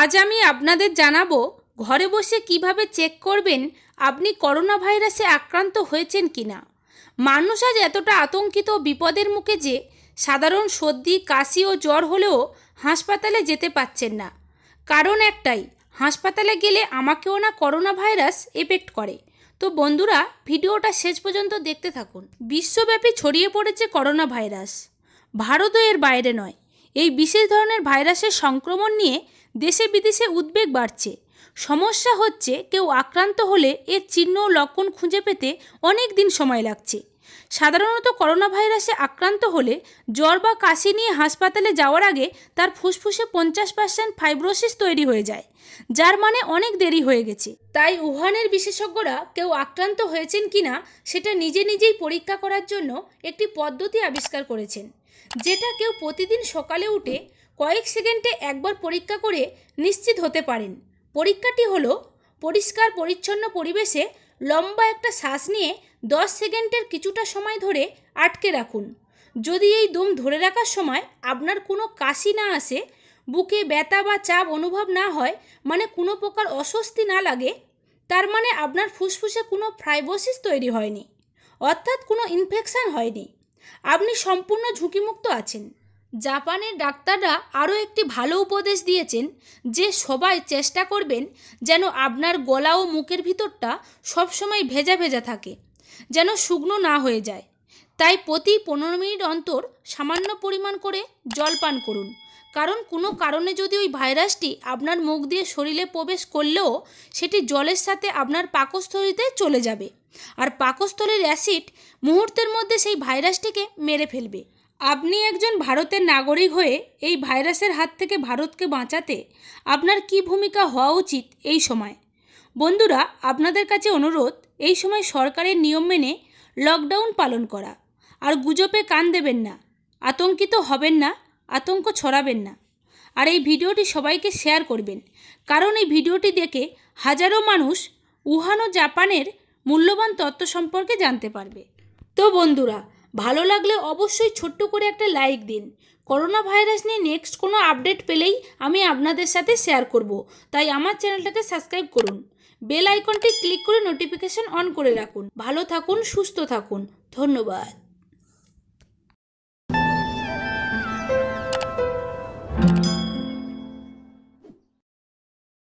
আজ আমি আপনাদের জানাবো ঘরে বসে কিভাবে চেক করবেন আপনি করোনা ভাইরাসে আক্রান্ত হয়েছেন কিনা মানুষ আজ এতটা আতঙ্কিত বিপদের মুখে যে সাধারণ সর্দি কাশি ও জ্বর হলেও হাসপাতালে যেতে পাচ্ছেন না কারণ একটাই হাসপাতালে গেলে আমাকেও না করোনা ভাইরাস এফেক্ট করে তো বন্ধুরা ভিডিওটা শেষ পর্যন্ত দেখতে থাকুন বিশ্বব্যাপী ছড়িয়ে পড়েছে করোনা ভাইরাস ভারতও এর বাইরে নয় এই বিশেষ ধরনের ভাইরাসের সংক্রমণ নিয়ে দেশে বিদেশে উদ্বেগ বাড়ছে সমস্যা হচ্ছে কেউ আক্রান্ত হলে এর চিহ্ন ও লক্ষণ খুঁজে পেতে অনেক দিন সময় লাগছে সাধারণত করোনা ভাইরাসে আক্রান্ত হলে জ্বর বা কাশি নিয়ে হাসপাতালে যাওয়ার আগে তার ফুসফুসে পঞ্চাশ পার্সেন্ট ফাইব্রোসিস তৈরি হয়ে যায় যার মানে অনেক দেরি হয়ে গেছে তাই উহানের বিশেষজ্ঞরা কেউ আক্রান্ত হয়েছেন কিনা সেটা নিজে নিজেই পরীক্ষা করার জন্য একটি পদ্ধতি আবিষ্কার করেছেন যেটা কেউ প্রতিদিন সকালে উঠে কয়েক সেকেন্ডে একবার পরীক্ষা করে নিশ্চিত হতে পারেন পরীক্ষাটি হলো পরিষ্কার পরিচ্ছন্ন পরিবেশে লম্বা একটা শ্বাস নিয়ে দশ সেকেন্ডের কিছুটা সময় ধরে আটকে রাখুন যদি এই দম ধরে রাখার সময় আপনার কোনো কাশি না আসে বুকে ব্যথা বা চাপ অনুভব না হয় মানে কোনো প্রকার অস্বস্তি না লাগে তার মানে আপনার ফুসফুসে কোনো ফ্রাইবোসিস তৈরি হয়নি অর্থাৎ কোনো ইনফেকশান হয়নি আপনি সম্পূর্ণ ঝুঁকিমুক্ত আছেন জাপানের ডাক্তাররা আরও একটি ভালো উপদেশ দিয়েছেন যে সবাই চেষ্টা করবেন যেন আপনার গলা ও মুখের ভিতরটা সবসময় ভেজা ভেজা থাকে যেন শুকনো না হয়ে যায় তাই প্রতি পনেরো মিনিট অন্তর সামান্য পরিমাণ করে জল পান করুন কারণ কোনো কারণে যদি ওই ভাইরাসটি আপনার মুখ দিয়ে শরীরে প্রবেশ করলেও সেটি জলের সাথে আপনার পাকস্থলিতে চলে যাবে আর পাকস্থলীর অ্যাসিড মুহূর্তের মধ্যে সেই ভাইরাসটিকে মেরে ফেলবে আপনি একজন ভারতের নাগরিক হয়ে এই ভাইরাসের হাত থেকে ভারতকে বাঁচাতে আপনার কি ভূমিকা হওয়া উচিত এই সময় বন্ধুরা আপনাদের কাছে অনুরোধ এই সময় সরকারের নিয়ম মেনে লকডাউন পালন করা আর গুজবে কান দেবেন না আতঙ্কিত হবেন না আতঙ্ক ছড়াবেন না আর এই ভিডিওটি সবাইকে শেয়ার করবেন কারণ এই ভিডিওটি দেখে হাজারো মানুষ উহান ও জাপানের মূল্যবান তত্ত্ব সম্পর্কে জানতে পারবে তো বন্ধুরা ভালো লাগলে অবশ্যই ছোট্ট করে একটা লাইক দিন করোনা ভাইরাস নিয়ে নেক্সট কোনো আপডেট পেলেই আমি আপনাদের সাথে শেয়ার করব তাই আমার চ্যানেলটাকে সাবস্ক্রাইব করুন বেল আইকনটি ক্লিক করে নোটিফিকেশন অন করে রাখুন ভালো থাকুন সুস্থ থাকুন ধন্যবাদ